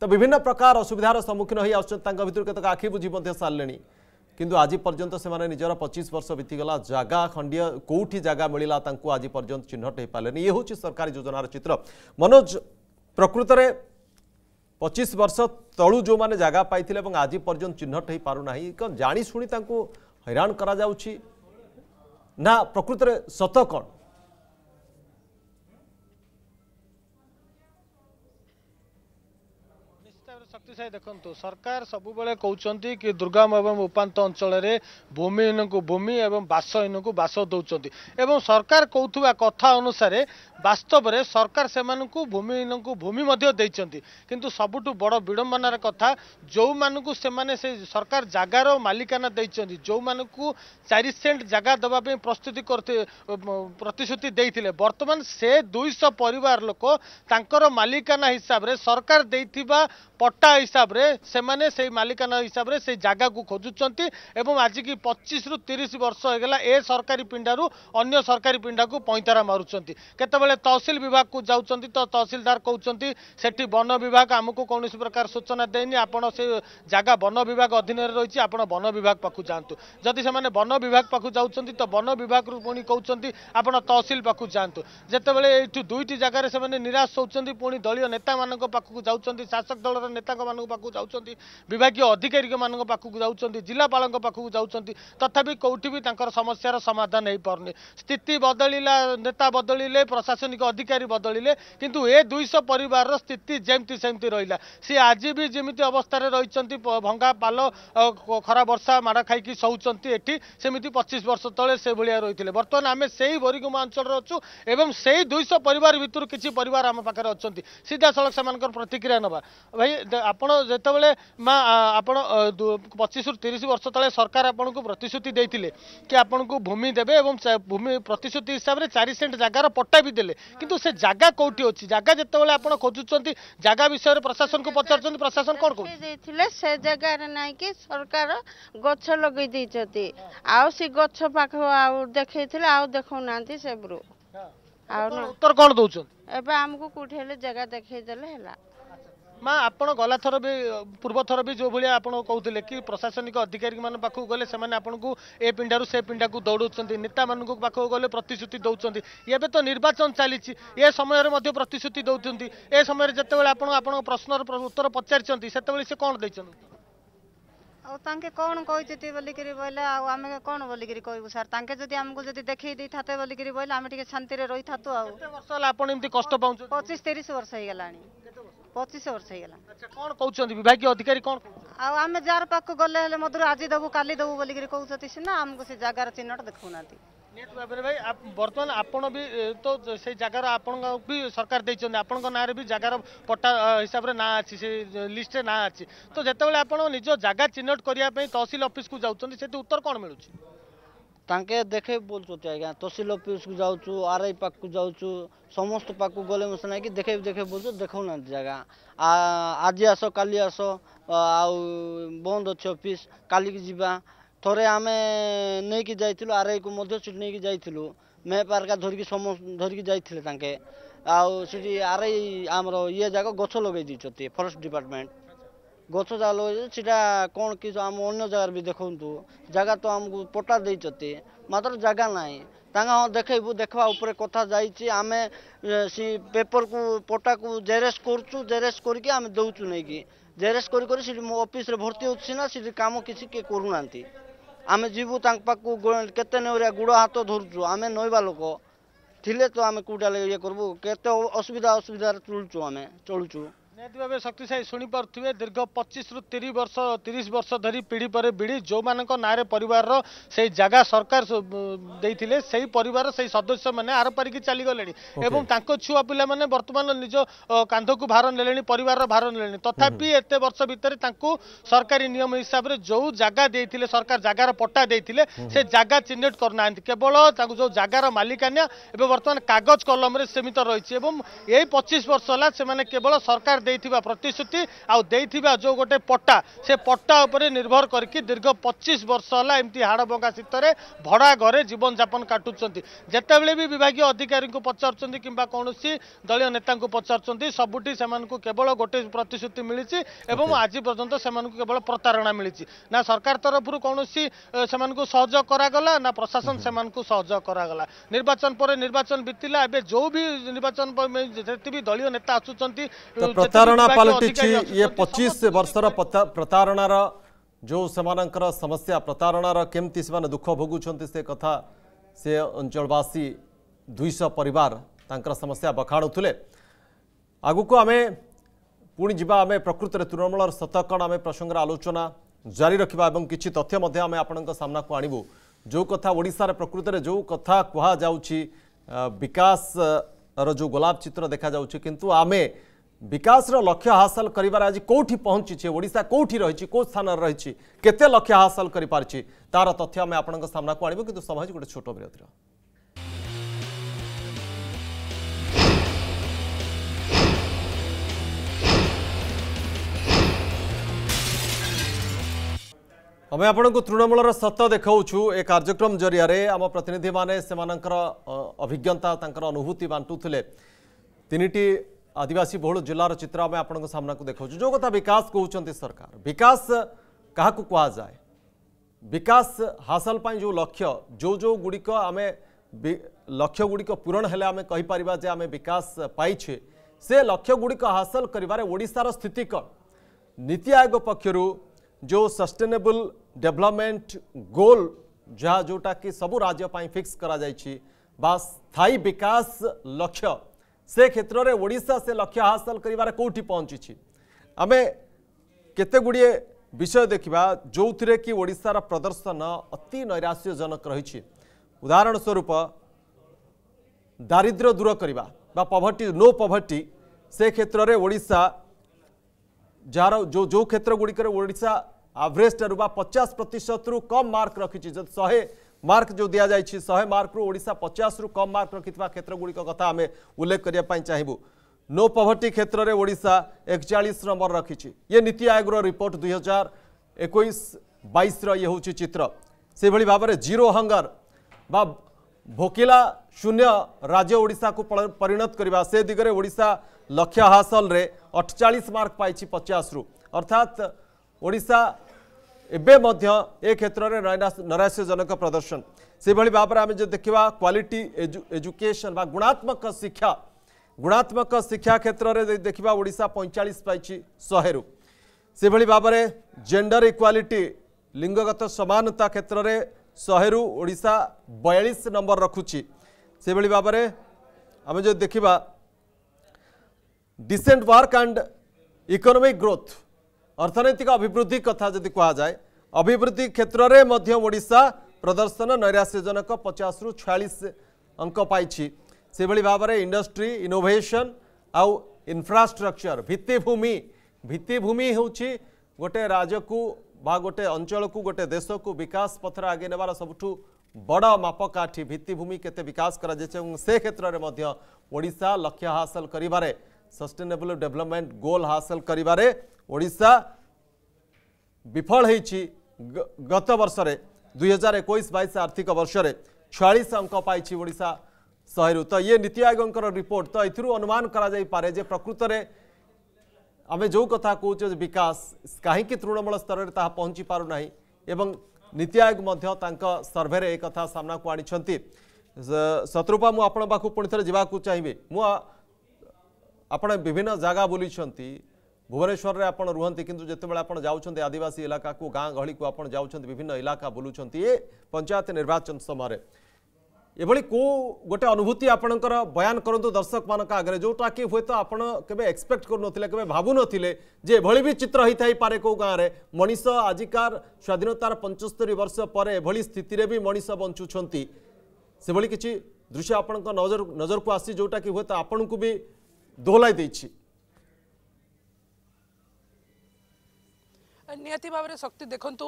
S1: তো বিভিন্ন প্রকার অসুবিধার সম্মুখীন হয়ে আসছেন তাঙ্ক ভিতর কেতক আখি বুঝি মধ্যে সারলে কিন্তু আজি পর্যন্ত সেমানে নিজের পঁচিশ বর্ষ বিতিগলা জায়গা খণ্ডিয়ে কোটি জায়গা মিলা তাঙ্কু আজি পর্যন্ত চিহ্নট হয়ে পারে ইয়ে হচ্ছে সরকারি যোজনার চিত্র মনোজ প্রকৃতরে পঁচিশ বর্ষ তলু যে জায়গা পাই এবং আজি পর্যন্ত চিহ্নট হয়ে পু না জাশুনি তা হইরাণ করা যাচ্ছে না প্রকৃতরে সত কণ
S4: ଶକ୍ତି ସାହି ଦେଖନ୍ତୁ ସରକାର ସବୁବେଳେ କହୁଛନ୍ତି କି ଦୁର୍ଗମ ଏବଂ ଉପାନ୍ତ ଅଞ୍ଚଳରେ ଭୂମିହୀନଙ୍କୁ ଭୂମି ଏବଂ ବାସହୀନଙ୍କୁ ବାସ ଦେଉଛନ୍ତି ଏବଂ ସରକାର କହୁଥିବା କଥା ଅନୁସାରେ ବାସ୍ତବରେ ସରକାର ସେମାନଙ୍କୁ ଭୂମିହୀନଙ୍କୁ ଭୂମି ମଧ୍ୟ ଦେଇଛନ୍ତି କିନ୍ତୁ ସବୁଠୁ ବଡ଼ ବିଡ଼ମ୍ବନାର କଥା ଯେଉଁମାନଙ୍କୁ ସେମାନେ ସେ ସରକାର ଜାଗାର ମାଲିକାନା ଦେଇଛନ୍ତି ଯେଉଁମାନଙ୍କୁ ଚାରି ସେଣ୍ଟ ଜାଗା ଦେବା ପାଇଁ ପ୍ରସ୍ତୁତି ପ୍ରତିଶ୍ରୁତି ଦେଇଥିଲେ ବର୍ତ୍ତମାନ ସେ ଦୁଇଶହ ପରିବାର ଲୋକ ତାଙ୍କର ମାଲିକାନା ହିସାବରେ ସରକାର ଦେଇଥିବା पट्टा कटा हिसाबले सेही मालिक हिसाबले सही जगा खोजु 25 रु 30 वर्ष ए सरकारी पिण्डु अन्य सरकारी पिण्डा पैँतरा मुलुक तहस विभागको जाउँ तहसदार सेठी वन विभाग आमक प्रकार सूचना दे जागा वन विभाग अधीनर आपण आप विभाग पाँचु जति वन विभाग पाखु जान्छ त वन विभाग विभागहरू पिउँदै आपना तहस पाखु जाँतु दुईटी जागा रे सेमाने निराश पुणी पलीय नेता शासक दल ନେତାଙ୍କମାନଙ୍କ ପାଖକୁ ଯାଉଛନ୍ତି ବିଭାଗୀୟ ଅଧିକାରୀଙ୍କମାନଙ୍କ ପାଖକୁ ଯାଉଛନ୍ତି ଜିଲ୍ଲାପାଳଙ୍କ ପାଖକୁ ଯାଉଛନ୍ତି ତଥାପି କେଉଁଠି ବି ତାଙ୍କର ସମସ୍ୟାର ସମାଧାନ ହୋଇପାରୁନି ସ୍ଥିତି ବଦଳିଲା ନେତା ବଦଳିଲେ ପ୍ରଶାସନିକ ଅଧିକାରୀ ବଦଳିଲେ କିନ୍ତୁ ଏ ଦୁଇଶହ ପରିବାରର ସ୍ଥିତି ଯେମିତି ସେମିତି ରହିଲା ସେ ଆଜି ବି ଯେମିତି ଅବସ୍ଥାରେ ରହିଛନ୍ତି ଭଙ୍ଗା ପାଲ ଖରା ବର୍ଷା ମାଡ଼ ଖାଇକି ସହୁଛନ୍ତି ଏଠି ସେମିତି ପଚିଶ ବର୍ଷ ତଳେ ସେଭଳିଆ ରହିଥିଲେ ବର୍ତ୍ତମାନ ଆମେ ସେହି ବରିଗୁମା ଅଞ୍ଚଳରେ ଅଛୁ ଏବଂ ସେହି ଦୁଇଶହ ପରିବାର ଭିତରୁ କିଛି ପରିବାର ଆମ ପାଖରେ ଅଛନ୍ତି ସିଧାସଳଖ ସେମାନଙ୍କର ପ୍ରତିକ୍ରିୟା ନେବା ଭାଇ ଆପଣ ଯେତେବେଳେ ମା ଆପଣ ପଚିଶରୁ ତିରିଶ ବର୍ଷ ତଳେ ସରକାର ଆପଣଙ୍କୁ ପ୍ରତିଶ୍ରୁତି ଦେଇଥିଲେ କି ଆପଣଙ୍କୁ ଭୂମି ଦେବେ ଏବଂ ଭୂମି ପ୍ରତିଶ୍ରୁତି ହିସାବରେ ଚାରି ସେଣ୍ଟ ଜାଗାର ପଟ୍ଟା ବି ଦେଲେ କିନ୍ତୁ ସେ ଜାଗା କୋଉଠି ଅଛି ଜାଗା ଯେତେବେଳେ ଆପଣ ଖୋଜୁଛନ୍ତି ଜାଗା ବିଷୟରେ ପ୍ରଶାସନକୁ ପଚାରୁଛନ୍ତି ପ୍ରଶାସନ କ'ଣ କରୁଛି
S5: ଦେଇଥିଲେ ସେ ଜାଗାରେ ନାଇଁକି ସରକାର ଗଛ ଲଗେଇ ଦେଇଛନ୍ତି ଆଉ ସେ ଗଛ ପାଖ ଆଉ ଦେଖେଇଥିଲେ ଆଉ ଦେଖଉନାହାନ୍ତି ସେବରୁ
S4: ଆଉ ଉତ୍ତର କ'ଣ ଦଉଛନ୍ତି
S5: ଏବେ ଆମକୁ କୋଉଠି ହେଲେ ଜାଗା ଦେଖେଇଦେଲେ ହେଲା
S4: ମା ଆପଣ ଗଲା ଥର ବି ପୂର୍ବ ଥର ବି ଯେଉଁଭଳିଆ ଆପଣ କହୁଥିଲେ କି ପ୍ରଶାସନିକ ଅଧିକାରୀ ମାନଙ୍କ ପାଖକୁ ଗଲେ ସେମାନେ ଆପଣଙ୍କୁ ଏ ପିଣ୍ଡାରୁ ସେ ପିଣ୍ଡାକୁ ଦୌଡ଼ୁଛନ୍ତି ନେତାମାନଙ୍କ ପାଖକୁ ଗଲେ ପ୍ରତିଶ୍ରୁତି ଦେଉଛନ୍ତି ଏବେ ତ ନିର୍ବାଚନ ଚାଲିଛି ଏ ସମୟରେ ମଧ୍ୟ ପ୍ରତିଶ୍ରୁତି ଦେଉଛନ୍ତି ଏ ସମୟରେ ଯେତେବେଳେ ଆପଣ ଆପଣଙ୍କ ପ୍ରଶ୍ନର ଉତ୍ତର ପଚାରିଛନ୍ତି ସେତେବେଳେ ସେ କ'ଣ ଦେଇଛନ୍ତି
S5: ଆଉ ତାଙ୍କେ କ'ଣ କହିଛନ୍ତି ବୋଲିକିରି ବୋଇଲେ ଆଉ ଆମେ କ'ଣ ବୋଲିକିରି କହିବୁ ସାର୍ ତାଙ୍କେ ଯଦି ଆମକୁ ଯଦି ଦେଖେଇ ଦେଇଥାନ୍ତେ ବୋଲିକିରି ବୋଇଲେ ଆମେ ଟିକେ ଶାନ୍ତିରେ ରହିଥାନ୍ତୁ ଆଉ ହେଲା ଆପଣ ଏମିତି କଷ୍ଟ ପାଉଛନ୍ତି ପଚିଶ ତିରିଶ ବର୍ଷ ହେଇଗଲାଣି
S4: ପଚିଶ ବର୍ଷ ହେଇଗଲା କ'ଣ କହୁଛନ୍ତି ବିଭାଗୀୟ ଅଧିକାରୀ କ'ଣ
S5: ଆଉ ଆମେ ଯାହାର ପାଖକୁ ଗଲେ ହେଲେ ମଧୁର ଆଜି ଦେବୁ କାଲି ଦେବୁ ବୋଲିକିରି କହୁଛନ୍ତି ସିନା ଆମକୁ ସେ ଜାଗାର ଚିହ୍ନଟ ଦେଖାଉନାହାନ୍ତି
S4: ନିହାତି ଭାବରେ ଭାଇ ବର୍ତ୍ତମାନ ଆପଣ ବି ତ ସେଇ ଜାଗାର ଆପଣଙ୍କ ବି ସରକାର ଦେଇଛନ୍ତି ଆପଣଙ୍କ ନାଁରେ ବି ଜାଗାର ପଟ୍ଟା ହିସାବରେ ନାଁ ଅଛି ସେ ଲିଷ୍ଟରେ ନାଁ ଅଛି ତ ଯେତେବେଳେ ଆପଣ ନିଜ ଜାଗା ଚିହ୍ନଟ କରିବା ପାଇଁ ତହସିଲ ଅଫିସକୁ ଯାଉଛନ୍ତି ସେଠି ଉତ୍ତର କ'ଣ ମିଳୁଛି ତାଙ୍କେ
S5: ଦେଖେଇ ବୋଲୁଛନ୍ତି ଆଜ୍ଞା ତହସିଲ ଅଫିସକୁ ଯାଉଛୁ ଆର୍ ଆଇ ପାଖକୁ ଯାଉଛୁ ସମସ୍ତ ପାଖକୁ ଗଲେ ମୁଁ ସିନା କି ଦେଖେଇ ଦେଖେଇ ବୋଲୁଛୁ ଦେଖଉନାହାନ୍ତି ଜାଗା ଆଜି ଆସ କାଲି ଆସ ଆଉ ବନ୍ଦ ଅଛି ଅଫିସ୍ କାଲିକି ଯିବା ଥରେ ଆମେ ନେଇକି ଯାଇଥିଲୁ ଆର୍ ଆଇକୁ ମଧ୍ୟ ସେଠି ନେଇକି ଯାଇଥିଲୁ ମେ ଆରକା ଧରିକି ସମସ୍ତ ଧରିକି ଯାଇଥିଲେ ତାଙ୍କେ ଆଉ ସେଠି ଆର୍ ଆଇ ଆମର ଇଏ ଯାକ ଗଛ ଲଗେଇ ଦେଇଛନ୍ତି ଫରେଷ୍ଟ ଡିପାର୍ଟମେଣ୍ଟ ଗଛ ଯାହା ଲଗାଇଛନ୍ତି ସେଇଟା କ'ଣ କି ଆମ ଅନ୍ୟ ଜାଗାରେ ବି ଦେଖନ୍ତୁ ଜାଗା ତ ଆମକୁ ପଟା ଦେଇଛନ୍ତି ମାତ୍ର ଜାଗା ନାହିଁ ତାଙ୍କ ହଁ ଦେଖେଇବୁ ଦେଖିବା ଉପରେ କଥା ଯାଇଛି ଆମେ ସେ ପେପରକୁ ପଟାକୁ ଜେରେସ୍ କରୁଛୁ ଜେରେସ୍ କରିକି ଆମେ ଦେଉଛୁ ନେଇକି ଜେରେସ୍ କରି କରି ସେଠି ମୋ ଅଫିସ୍ରେ ଭର୍ତ୍ତି ହେଉଛି ନା ସେଠି କାମ କିଛି କିଏ କରୁନାହାନ୍ତି ଆମେ ଯିବୁ ତାଙ୍କ ପାଖକୁ କେତେ ନେଉରିଆ ଗୋଡ଼ ହାତ ଧରୁଛୁ ଆମେ ନଈବା ଲୋକ ଥିଲେ ତ ଆମେ କେଉଁଟା ଇଏ କରିବୁ କେତେ ଅସୁବିଧା ଅସୁବିଧାରେ ଚଳୁଛୁ ଆମେ ଚଳୁଛୁ
S4: ନିହାତି ଭାବେ ଶକ୍ତିଶାଳୀ ଶୁଣିପାରୁଥିବେ ଦୀର୍ଘ ପଚିଶରୁ ତିରିଶ ବର୍ଷ ତିରିଶ ବର୍ଷ ଧରି ପିଢ଼ି ପରେ ପିଢ଼ି ଯେଉଁମାନଙ୍କ ନାଁରେ ପରିବାରର ସେଇ ଜାଗା ସରକାର ଦେଇଥିଲେ ସେଇ ପରିବାର ସେଇ ସଦସ୍ୟମାନେ ଆର ପାରିକି ଚାଲିଗଲେଣି ଏବଂ ତାଙ୍କ ଛୁଆ ପିଲାମାନେ ବର୍ତ୍ତମାନ ନିଜ କାନ୍ଧକୁ ଭାର ନେଲେଣି ପରିବାରର ଭାର ନେଲେଣି ତଥାପି ଏତେ ବର୍ଷ ଭିତରେ ତାଙ୍କୁ ସରକାରୀ ନିୟମ ହିସାବରେ ଯେଉଁ ଜାଗା ଦେଇଥିଲେ ସରକାର ଜାଗାର ପଟ୍ଟା ଦେଇଥିଲେ ସେ ଜାଗା ଚିହ୍ନଟ କରୁନାହାନ୍ତି କେବଳ ତାଙ୍କୁ ଯେଉଁ ଜାଗାର ମାଲିକାନ୍ୟା ଏବେ ବର୍ତ୍ତମାନ କାଗଜ କଲମରେ ସୀମିତ ରହିଛି ଏବଂ ଏଇ ପଚିଶ ବର୍ଷ ହେଲା ସେମାନେ କେବଳ ସରକାର प्रतिश्रुति आउने जो पट्टा से पट्टा निर्भर गरी दीर्घ पच्चिस वर्ष होला एमति हाडब शीतले भडा घर जीवनयापन काटुन्छ जति बेला विभागीय अधिकारी पचान्छ कम्बा कौसरी दलीय नेता पचान्छ सबुठी केवल गोटे प्रतिश्रुति आज पर्यो त्यो केवल प्रतारणा मिति नरफु कौसु सहयोग ना प्रशासन समाज गराला निर्वाचन पर निर्वाचन बितिला एउन जति दलीय नेता आसु प्रतारणा पलटी
S1: ये पचीस वर्षर प्रतारणार जो सेमानंकर समस्या प्रतारणार केमती से दुख भोगुंत से कथा से अंचलवासी दुईश परिवार समस्या बखाणुले को आम पुणी जावा आम प्रकृत तृणमूल सत कण आम प्रसंग आलोचना जारी रखा और किसी तथ्य आपण सामना को आणबू जो कथा ओडार प्रकृत जो कथा कह विकास रो जो गोलाप चित्र देखा जामें किंतु आमे ବିକାଶର ଲକ୍ଷ୍ୟ ହାସଲ କରିବାରେ ଆଜି କେଉଁଠି ପହଞ୍ଚିଛି ଓଡ଼ିଶା କେଉଁଠି ରହିଛି କେଉଁ ସ୍ଥାନରେ ରହିଛି କେତେ ଲକ୍ଷ୍ୟ ହାସଲ କରିପାରିଛି ତାର ତଥ୍ୟ ଆମେ ଆପଣଙ୍କ ସାମ୍ନାକୁ ଆଣିବୁ କିନ୍ତୁ ସଭା ହେଉଛି ଗୋଟେ ଛୋଟ ବିରତିର ଆମେ ଆପଣଙ୍କୁ ତୃଣମୂଳର ସତ ଦେଖାଉଛୁ ଏ କାର୍ଯ୍ୟକ୍ରମ ଜରିଆରେ ଆମ ପ୍ରତିନିଧିମାନେ ସେମାନଙ୍କର ଅଭିଜ୍ଞତା ତାଙ୍କର ଅନୁଭୂତି ବାଣ୍ଟୁଥିଲେ ତିନିଟି आदिवासी बहुत जिलार चित्र आम आपना को देखा जो कथा विकास कहते सरकार विकास क्या कहुए विकास हासल पर जो लक्ष्य जो जो गुड़िक आम लक्ष्य गुड़िक पूरण हेले आम कहीपर जे आम विकास पाई से लक्ष्य गुड़िक हासल कर स्थित कौन नीति आयोग पक्षर जो सस्टेनेबल डेभलपमेंट गोल जहाँ जोटा कि सबू राज्य फिक्स करा कर स्थायी विकास लक्ष्य से क्षेत्र में ओडा से लक्ष्य हासिल करार कौटी पहुंची आम केतगुड़े विषय देखा जो थे कि प्रदर्शन अति नैराश्यजनक रही उदाहरण स्वरूप दारिद्र्य दूर करने पभर्टी नो पभर्टी से क्षेत्र में ओडा जार जो जो क्षेत्र गुड़िकर ओडा पचास प्रतिशत रु कम मार्क रखी शहे मार्क जो दि जाए शहे मार्क ओडा पचास रु कम मार्क रखि क्षेत्र गुड़िका आम उल्लेख करने चाहबू नो पवर्टी क्षेत्र में ओडा एकचाश नंबर रखी ये नीति आयोग रिपोर्ट दुई हजार एक बैस चित्र से भाव में जीरो हंगर बा भोकिला शून्य राज्य ओडा को परिणत करवा से दिगरे ओडा लक्ष्य हासल अठचा मार्क पाई पचास रु अर्थात ओडा एबे एम ए नैराश्यजनक प्रदर्शन से सही भावमा आम देखा क्वा एजुकेशन बा गुणात्मक शिक्षा गुणात्मक शिक्षा क्षेत्र क्षेत्रले देखाओ पैँचालिस पाइभर जेण्डर इक्वाटी लिङ्गगत समानता क्षेत्रले शेहरू ओडा बयालिस नम्बर रकुँछ जो आउँदै decent work and economic growth अर्थनैतिक अभिवृद्धि कथा जदि कहुए अभिवृद्धि क्षेत्र में प्रदर्शन नैराश्यजनक पचास रु छयास अंक पाई से भाव में इंडस्ट्री इनोभेसन आउ इनफ्रास्ट्रक्चर भित्तिभूमि भित्तिमि हूँ गोटे राज्यकू बा गोटे अंचल को गोटे देश को विकास पथर आगे नेबार सबुठ बड़ मापकाठी भित्तिमि के विकास करेत्रा लक्ष्य हासिल हासल सस्टेनेबल डेभलपमेंट गोल हासल करें ଓଡ଼ିଶା ବିଫଳ ହୋଇଛି ଗତ ବର୍ଷରେ ଦୁଇ ହଜାର ଏକୋଇଶ ବାଇଶ ଆର୍ଥିକ ବର୍ଷରେ ଛୟାଳିଶ ଅଙ୍କ ପାଇଛି ଓଡ଼ିଶା ଶହେରୁ ତ ଇଏ ନୀତି ଆୟୋଗଙ୍କର ରିପୋର୍ଟ ତ ଏଥିରୁ ଅନୁମାନ କରାଯାଇପାରେ ଯେ ପ୍ରକୃତରେ ଆମେ ଯେଉଁ କଥା କହୁଛେ ଯେ ବିକାଶ କାହିଁକି ତୃଣମୂଳ ସ୍ତରରେ ତାହା ପହଞ୍ଚି ପାରୁନାହିଁ ଏବଂ ନୀତି ଆୟୋଗ ମଧ୍ୟ ତାଙ୍କ ସର୍ଭେରେ ଏ କଥା ସାମ୍ନାକୁ ଆଣିଛନ୍ତି ଶତ୍ରୁପା ମୁଁ ଆପଣଙ୍କ ପାଖକୁ ପୁଣି ଥରେ ଯିବାକୁ ଚାହିଁବି ମୁଁ ଆପଣ ବିଭିନ୍ନ ଜାଗା ବୁଲିଛନ୍ତି भुवनेश्वर में आपड़ रुहत कि जितेबाला आप जाऊँच आदिवासी इलाका को गाँ गहली को आप जाऊँ विभिन्न इलाका बुलूँ ये पंचायत निर्वाचन समय ଏଭଳି କେଉଁ ଗୋଟେ ଅନୁଭୂତି ଆପଣଙ୍କର ବୟାନ କରନ୍ତୁ ଦର୍ଶକମାନଙ୍କ ଆଗରେ ଯେଉଁଟାକି ହୁଏତ ଆପଣ କେବେ ଏକ୍ସପେକ୍ଟ କରୁନଥିଲେ କେବେ ଭାବୁନଥିଲେ ଯେ ଏଭଳି ବି ଚିତ୍ର ହେଇଥାଇପାରେ କେଉଁ ଗାଁରେ ମଣିଷ ଆଜିକାର ସ୍ୱାଧୀନତାର ପଞ୍ଚସ୍ତରୀ ବର୍ଷ ପରେ ଏଭଳି ସ୍ଥିତିରେ ବି ମଣିଷ ବଞ୍ଚୁଛନ୍ତି ସେଭଳି କିଛି ଦୃଶ୍ୟ ଆପଣଙ୍କ ନଜର ନଜରକୁ ଆସି ଯେଉଁଟାକି ହୁଏତ ଆପଣଙ୍କୁ ବି ଦୋହଲାଇ ଦେଇଛି
S2: ନିହାତି ଭାବରେ ଶକ୍ତି ଦେଖନ୍ତୁ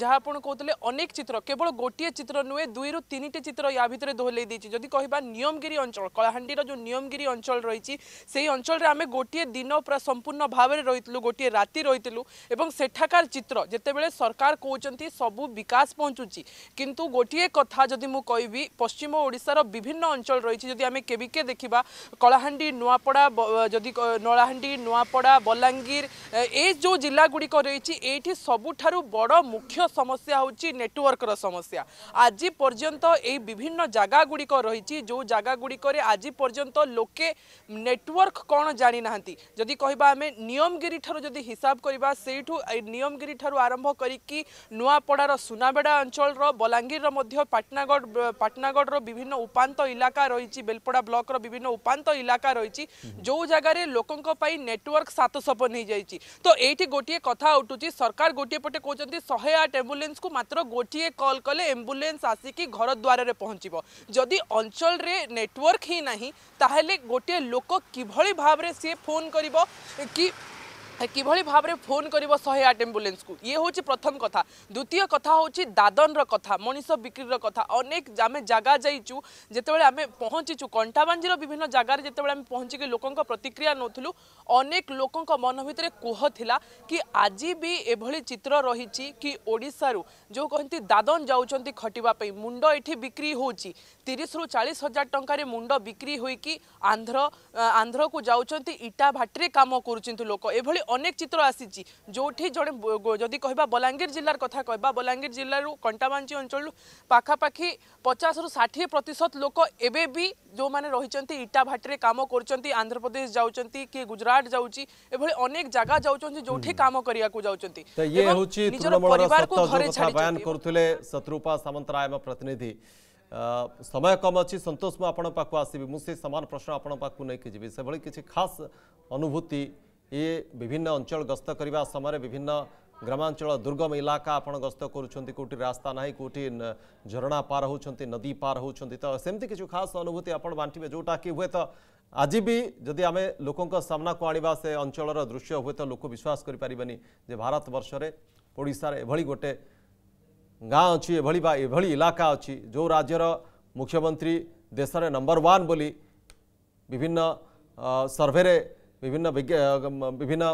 S2: ଯାହା ଆପଣ କହୁଥିଲେ ଅନେକ ଚିତ୍ର କେବଳ ଗୋଟିଏ ଚିତ୍ର ନୁହେଁ ଦୁଇରୁ ତିନିଟି ଚିତ୍ର ୟା ଭିତରେ ଦୋହଲେଇ ଦେଇଛି ଯଦି କହିବା ନିୟମଗିରି ଅଞ୍ଚଳ କଳାହାଣ୍ଡିର ଯେଉଁ ନିୟମଗିରି ଅଞ୍ଚଳ ରହିଛି ସେହି ଅଞ୍ଚଳରେ ଆମେ ଗୋଟିଏ ଦିନ ପୁରା ସମ୍ପୂର୍ଣ୍ଣ ଭାବରେ ରହିଥିଲୁ ଗୋଟିଏ ରାତି ରହିଥିଲୁ ଏବଂ ସେଠାକାର ଚିତ୍ର ଯେତେବେଳେ ସରକାର କହୁଛନ୍ତି ସବୁ ବିକାଶ ପହଞ୍ଚୁଛି କିନ୍ତୁ ଗୋଟିଏ କଥା ଯଦି ମୁଁ କହିବି ପଶ୍ଚିମ ଓଡ଼ିଶାର ବିଭିନ୍ନ ଅଞ୍ଚଳ ରହିଛି ଯଦି ଆମେ କେବିକେ ଦେଖିବା କଳାହାଣ୍ଡି ନୂଆପଡ଼ା ଯଦି କଳାହାଣ୍ଡି ନୂଆପଡ଼ା ବଲାଙ୍ଗୀର ଏ ଯେଉଁ ଜିଲ୍ଲାଗୁଡ଼ିକ রয়েছে এইটি সবুঠার বড় মুখ্য সমস্যা হচ্ছে নেটওয়ার্কর সমস্যা আজ পর্যন্ত এই বিভিন্ন জায়গা জায়গাগুড়ি রয়েছে যে জায়গা জায়গাগুড়ি আজ পর্যন্ত লোকে নেটওয়ার্ক কণ জাঁ না যদি কহবা আমি নিয়মগিরি ঠার যদি হিসাব করা সেইঠু নিয়মগিরি ঠার আরম্ভ করি নূয়াপড়ার সুনাবেড়া অঞ্চল বলাঙ্গীর পাটনাগড় পাটনাগড়র বিভিন্ন উপাত ইলাকা রয়েছে বেলপড়া ব্লকর বিভিন্ন উপাত ইলাকা রয়েছে যে জায়গায় লোক নেটওয়ার্ক সাত সপন হয়ে যাই তো এইটি গোটিয়ে কথা ଉଠୁଛି ସରକାର ଗୋଟିଏ ପଟେ କହୁଛନ୍ତି ଶହେ ଆଠ ଆମ୍ବୁଲାନ୍ସକୁ ମାତ୍ର ଗୋଟିଏ କଲ୍ କଲେ ଆମ୍ବୁଲାନ୍ସ ଆସିକି ଘର ଦ୍ୱାରରେ ପହଞ୍ଚିବ ଯଦି ଅଞ୍ଚଳରେ ନେଟୱାର୍କ ହିଁ ନାହିଁ ତାହେଲେ ଗୋଟିଏ ଲୋକ କିଭଳି ଭାବରେ ସିଏ ଫୋନ୍ କରିବ କି কিভাবে ভাবে ফোন করব শহে আট আম্বুলেন্সু ইয়ে হচ্ছে প্রথম কথা দ্বিতীয় কথা হচ্ছে দাদনর কথা মনিষ বিক্রির কথা অনেক আমি জায়গা যাইছু যেতবে আমি পৌঁছিছু কণ্টাবাঞ্জির বিভিন্ন জায়গায় যেতবে আমি পৌঁছিকি লোক প্রতিক্রিয়া নথিলু অনেক লোক মন ভিতরে কুহ লা কি আজি বি এভাবে চিত্র রয়েছে কি ওড়শার যে কহতি দাদন যাচ্ছেন খটিবা মুন্ড এটি বিক্রি হচ্ছে ତିରିଶରୁ ଚାଳିଶ ହଜାର ଟଙ୍କାରେ ମୁଣ୍ଡ ବିକ୍ରି ହୋଇକି ଆନ୍ଧ୍ର ଆନ୍ଧ୍ରକୁ ଯାଉଛନ୍ତି ଇଟା ଭାଟିରେ କାମ କରୁଛନ୍ତି ଲୋକ ଏଭଳି ଅନେକ ଚିତ୍ର ଆସିଛି ଯେଉଁଠି ଜଣେ ଯଦି କହିବା ବଲାଙ୍ଗୀର ଜିଲ୍ଲାର କଥା କହିବା ବଲାଙ୍ଗୀର ଜିଲ୍ଲାରୁ କଣ୍ଟାବାଞ୍ଜି ଅଞ୍ଚଳରୁ ପାଖାପାଖି ପଚାଶରୁ ଷାଠିଏ ପ୍ରତିଶତ ଲୋକ ଏବେ ବି ଯେଉଁମାନେ ରହିଛନ୍ତି ଇଟା ଭାଟିରେ କାମ କରୁଛନ୍ତି ଆନ୍ଧ୍ରପ୍ରଦେଶ ଯାଉଛନ୍ତି କିଏ ଗୁଜରାଟ ଯାଉଛି ଏଭଳି ଅନେକ ଜାଗା ଯାଉଛନ୍ତି ଯେଉଁଠି କାମ କରିବାକୁ ଯାଉଛନ୍ତି ଇଏ ହେଉଛି ତୃଣମୂଳର ସତ୍ୟ ଯୋଉ କଥା
S1: କରୁଥିଲେ ଶତ୍ରୁପା ସାମନ୍ତରାୟ ପ୍ରତିନିଧି समय कम अच्छी सन्तोष म आप आसवि म समान प्रश्न आपि जी सभଳି କିଛି खास अनुभूति ଇ ବିଭିନ୍ନ ଅଞ୍ଚଳ ଗସ୍ତ କରିବା ସମୟରେ ବିଭିନ୍ନ ଗ୍ରାମାଞ୍ଚଳ ଦୁର୍ଗମ ଇଲାକା ଆପଣ ଗସ୍ତ କରୁଛନ୍ତି କେଉଁଠି ରାସ୍ତା ନାହିଁ କେଉଁଠି ଝରଣା ପାର ହେଉଛନ୍ତି ନଦୀ ପାର ହେଉଛନ୍ତି ତ ସେମିତି କିଛି ଖାସ ଅନୁଭୂତି ଆପଣ ବାଣ୍ଟିବେ ଯେଉଁଟାକି ହୁଏତ ଆଜି ବି ଯଦି ଆମେ ଲୋକଙ୍କ ସାମ୍ନାକୁ ଆଣିବା ସେ ଅଞ୍ଚଳର ଦୃଶ୍ୟ ହୁଏତ ଲୋକ ବିଶ୍ୱାସ କରିପାରିବେନି ଯେ ଭାରତ ବର୍ଷରେ ଓଡ଼ିଶାରେ ଏଭଳି ଗୋଟେ ଗାଁ ଅଛି ଏଭଳି ବା ଏଭଳି ଇଲାକା ଅଛି ଯେଉଁ ରାଜ୍ୟର ମୁଖ୍ୟମନ୍ତ୍ରୀ ଦେଶରେ ନମ୍ବର ୱାନ୍ ବୋଲି ବିଭିନ୍ନ ସର୍ଭେରେ ବିଭିନ୍ନ ବିଭିନ୍ନ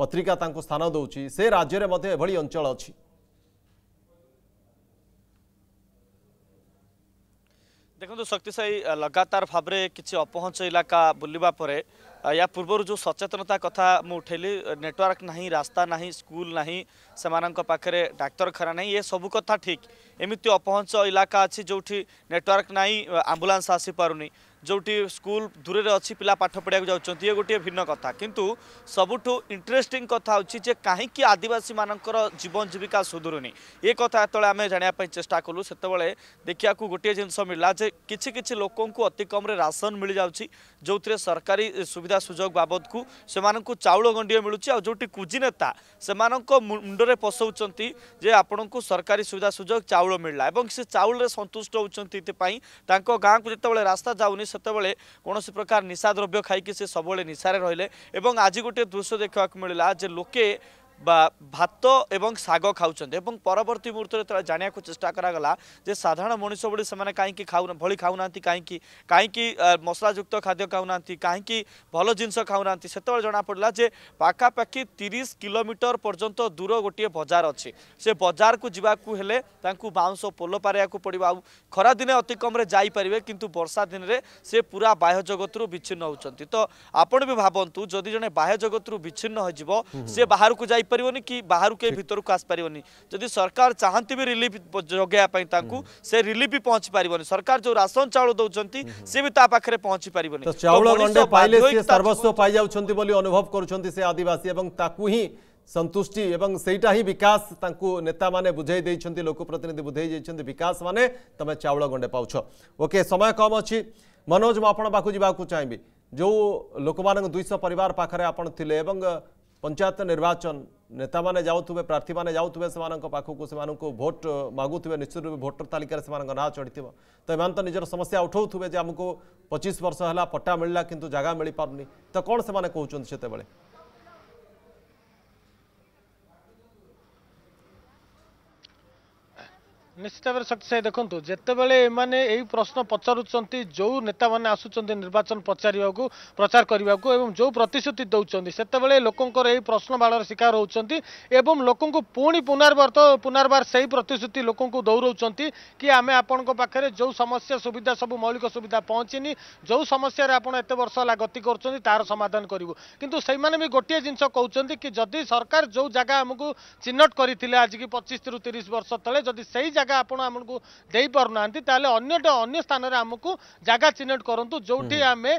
S1: ପତ୍ରିକା ତାଙ୍କୁ ସ୍ଥାନ ଦେଉଛି ସେ ରାଜ୍ୟରେ ମଧ୍ୟ ଏଭଳି ଅଞ୍ଚଳ ଅଛି
S3: ଦେଖନ୍ତୁ ଶକ୍ତିଶାଳୀ ଲଗାତାର ଭାବରେ କିଛି ଅପହଞ୍ଚ ଇଲାକା ବୁଲିବା ପରେ या पूर्व जो सचेतनता कथा मुझेली नेटवर्क ना रास्ता ना स्कूल ना से पाखे डाक्तरखाना ना ये सब कथा ठीक एमती अपहंच इलाका अच्छी जो नेटवर्क ना पार नहीं ଯେଉଁଠି ସ୍କୁଲ ଦୂରରେ ଅଛି ପିଲା ପାଠ ପଢ଼ିବାକୁ ଯାଉଛନ୍ତି ଇଏ ଗୋଟିଏ ଭିନ୍ନ କଥା କିନ୍ତୁ ସବୁଠୁ ଇଣ୍ଟରେଷ୍ଟିଂ କଥା ହେଉଛି ଯେ କାହିଁକି ଆଦିବାସୀମାନଙ୍କର ଜୀବନ ଜୀବିକା ସୁଧୁରୁନି ଏ କଥା ଯେତେବେଳେ ଆମେ ଜାଣିବା ପାଇଁ ଚେଷ୍ଟା କଲୁ ସେତେବେଳେ ଦେଖିବାକୁ ଗୋଟିଏ ଜିନିଷ ମିଳିଲା ଯେ କିଛି କିଛି ଲୋକଙ୍କୁ ଅତି କମ୍ରେ ରାସନ ମିଳିଯାଉଛି ଯେଉଁଥିରେ ସରକାରୀ ସୁବିଧା ସୁଯୋଗ ବାବଦକୁ ସେମାନଙ୍କୁ ଚାଉଳ ଗଣ୍ଡିଏ ମିଳୁଛି ଆଉ ଯେଉଁଠି କୁଜିନେତା ସେମାନଙ୍କ ମୁଣ୍ଡରେ ପଶଉଛନ୍ତି ଯେ ଆପଣଙ୍କୁ ସରକାରୀ ସୁବିଧା ସୁଯୋଗ ଚାଉଳ ମିଳିଲା ଏବଂ ସେ ଚାଉଳରେ ସନ୍ତୁଷ୍ଟ ହେଉଛନ୍ତି ଏଥିପାଇଁ ତାଙ୍କ ଗାଁକୁ ଯେତେବେଳେ ରାସ୍ତା ଯାଉନି ସେତେବେଳେ କୌଣସି ପ୍ରକାର ନିଶାଦ୍ରବ୍ୟ ଖାଇକି ସେ ସବୁବେଳେ ନିଶାରେ ରହିଲେ ଏବଂ ଆଜି ଗୋଟିଏ ଦୃଶ୍ୟ ଦେଖିବାକୁ ମିଳିଲା ଯେ ଲୋକେ বা ভাত এবং শাগ খাওছেন এবং পরবর্তী মুহূর্তে তারা জাঁয়া চেষ্টা করা যে সাধারণ মানুষ বলে সে কী খাও ভি খাও না কী কী মশলাযুক্ত খাদ্য খাও না কী ভাল জিনিস খাও না সেতবে জনাপড়া যে পাখাপাখি তিরিশ কিলোমিটর পর্যন্ত দূর গোটিয়ে বজার অছে সে বজার কু যা হলে তাঁকু বাউঁশ পোল পারা পড়ব আ খরাদিনে অতি কমরে যাইপারে কিন্তু বর্ষা দিনে সে পুরা বাহ্য জগতর বিচ্ছিন্ন হচ্ছেন তো আপনার বি ভাবতু যদি জন বাহ্য জগতর বিচ্ছিন্ন হয়ে যাব সে বাহারকু যাই जापर कि बाहर किए भर को आसपारे जदि सरकार चाहती भी रिलीफ जगैपाई से रिलीफ भी पहुंची पार नहीं सरकार जो राशन चाउल दौरान सी भी ताकि पहुंची पार नहीं चाउल
S1: अनुभव कर आदिवासी संतुष्टि एवं सेटा ही विकास नेता माने बुझे लोकप्रतिनिधि बुझे जाइए विकास माने तुम्हें चाउल गंडे पाच ओके समय कम अच्छी मनोज मुझे जावाक चाहिए जो लोक मान दुईश परिवार पाखे आपड़े पंचायत निर्वाचन नेता मैंने जाऊे प्रार्थी मैंने जाऊे से पाखक से भोट मगुवे निश्चित रूप भोटर तालिकार से ना चढ़ी तो एम तो निजर समस्या उठाऊ आमको पचीस वर्ष है पट्टा मिलला कि जगह मिल पार तो कौन से कहते ନିଶ୍ଚିତ ଭାବରେ ଶକ୍ତି ସାହି ଦେଖନ୍ତୁ ଯେତେବେଳେ
S4: ଏମାନେ ଏହି ପ୍ରଶ୍ନ ପଚାରୁଛନ୍ତି ଯେଉଁ ନେତାମାନେ ଆସୁଛନ୍ତି ନିର୍ବାଚନ ପଚାରିବାକୁ ପ୍ରଚାର କରିବାକୁ ଏବଂ ଯେଉଁ ପ୍ରତିଶ୍ରୁତି ଦେଉଛନ୍ତି ସେତେବେଳେ ଲୋକଙ୍କର ଏହି ପ୍ରଶ୍ନ ବାଳର ଶିକାର ହେଉଛନ୍ତି ଏବଂ ଲୋକଙ୍କୁ ପୁଣି ପୁନର୍ବାର ପୁନର୍ବାର ସେହି ପ୍ରତିଶ୍ରୁତି ଲୋକଙ୍କୁ ଦୌଡ଼ଉଛନ୍ତି କି ଆମେ ଆପଣଙ୍କ ପାଖରେ ଯେଉଁ ସମସ୍ୟା ସୁବିଧା ସବୁ ମୌଳିକ ସୁବିଧା ପହଞ୍ଚିନି ଯେଉଁ ସମସ୍ୟାରେ ଆପଣ ଏତେ ବର୍ଷ ହେଲା ଗତି କରୁଛନ୍ତି ତାହାର ସମାଧାନ କରିବୁ କିନ୍ତୁ ସେମାନେ ବି ଗୋଟିଏ ଜିନିଷ କହୁଛନ୍ତି କି ଯଦି ସରକାର ଯେଉଁ ଜାଗା ଆମକୁ ଚିହ୍ନଟ କରିଥିଲେ ଆଜିକି ପଚିଶରୁ ତିରିଶ ବର୍ଷ ତଳେ ଯଦି ସେହି ଜାଗା ଜାଗା ଆପଣ ଆମକୁ ଦେଇପାରୁନାହାନ୍ତି ତାହେଲେ ଅନ୍ୟଟା ଅନ୍ୟ ସ୍ଥାନରେ ଆମକୁ ଜାଗା ଚିହ୍ନଟ କରନ୍ତୁ ଯୋଉଠି ଆମେ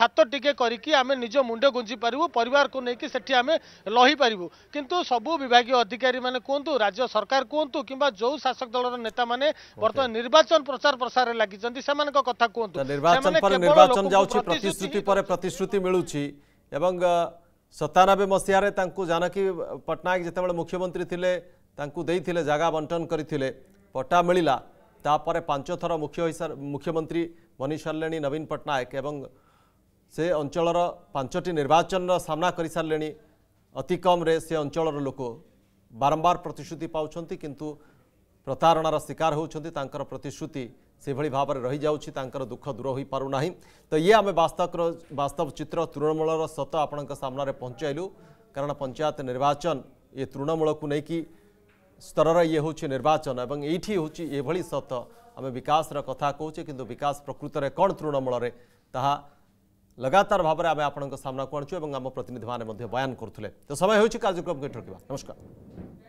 S4: ଛାତ ଟିକେ କରିକି ଆମେ ନିଜ ମୁଣ୍ଡ ଗୁଞ୍ଜି ପାରିବୁ ପରିବାରକୁ ନେଇକି ସେଠି ଆମେ ରହିପାରିବୁ କିନ୍ତୁ ସବୁ ବିଭାଗୀୟ ଅଧିକାରୀମାନେ କୁହନ୍ତୁ ରାଜ୍ୟ ସରକାର କୁହନ୍ତୁ କିମ୍ବା ଯୋଉ ଶାସକ ଦଳର ନେତାମାନେ ବର୍ତ୍ତମାନ ନିର୍ବାଚନ ପ୍ରଚାର ପ୍ରସାରରେ ଲାଗିଛନ୍ତି ସେମାନଙ୍କ କଥା କୁହନ୍ତୁ ନିର୍ବାଚନ ପରେ ନିର୍ବାଚନ ଯାଉଛି ପ୍ରତିଶ୍ରୁତି
S1: ପରେ ପ୍ରତିଶ୍ରୁତି ମିଳୁଛି ଏବଂ ସତାନବେ ମସିହାରେ ତାଙ୍କୁ ଜାନକୀ ପଟ୍ଟନାୟକ ଯେତେବେଳେ ମୁଖ୍ୟମନ୍ତ୍ରୀ ଥିଲେ ତାଙ୍କୁ ଦେଇଥିଲେ ଜାଗା ବଣ୍ଟନ କରିଥିଲେ ପଟ୍ଟା ମିଳିଲା ତାପରେ ପାଞ୍ଚ ଥର ମୁଖ୍ୟ ମୁଖ୍ୟମନ୍ତ୍ରୀ ବନିସାରିଲେଣି ନବୀନ ପଟ୍ଟନାୟକ ଏବଂ ସେ ଅଞ୍ଚଳର ପାଞ୍ଚଟି ନିର୍ବାଚନର ସାମ୍ନା କରିସାରିଲେଣି ଅତି କମ୍ରେ ସେ ଅଞ୍ଚଳର ଲୋକ ବାରମ୍ବାର ପ୍ରତିଶ୍ରୁତି ପାଉଛନ୍ତି କିନ୍ତୁ ପ୍ରତାରଣାର ଶିକାର ହେଉଛନ୍ତି ତାଙ୍କର ପ୍ରତିଶ୍ରୁତି ସେଭଳି ଭାବରେ ରହିଯାଉଛି ତାଙ୍କର ଦୁଃଖ ଦୂର ହୋଇପାରୁନାହିଁ ତ ଇଏ ଆମେ ବାସ୍ତବର ବାସ୍ତବ ଚିତ୍ର ତୃଣମୂଳର ସତ ଆପଣଙ୍କ ସାମ୍ନାରେ ପହଞ୍ଚାଇଲୁ କାରଣ ପଞ୍ଚାୟତ ନିର୍ବାଚନ ଏ ତୃଣମୂଳକୁ ନେଇକି ସ୍ତରର ଇଏ ହେଉଛି ନିର୍ବାଚନ ଏବଂ ଏଇଠି ହେଉଛି ଏଭଳି ସତ ଆମେ ବିକାଶର କଥା କହୁଛେ କିନ୍ତୁ ବିକାଶ ପ୍ରକୃତରେ କ'ଣ ତୃଣମୂଳରେ ତାହା ଲଗାତାର ଭାବରେ ଆମେ ଆପଣଙ୍କ ସାମ୍ନାକୁ ଆଣୁଛୁ ଏବଂ ଆମ ପ୍ରତିନିଧିମାନେ ମଧ୍ୟ ବୟାନ କରୁଥିଲେ ତ ସମୟ ହେଉଛି କାର୍ଯ୍ୟକ୍ରମକୁ ଏଠି ରଖିବା ନମସ୍କାର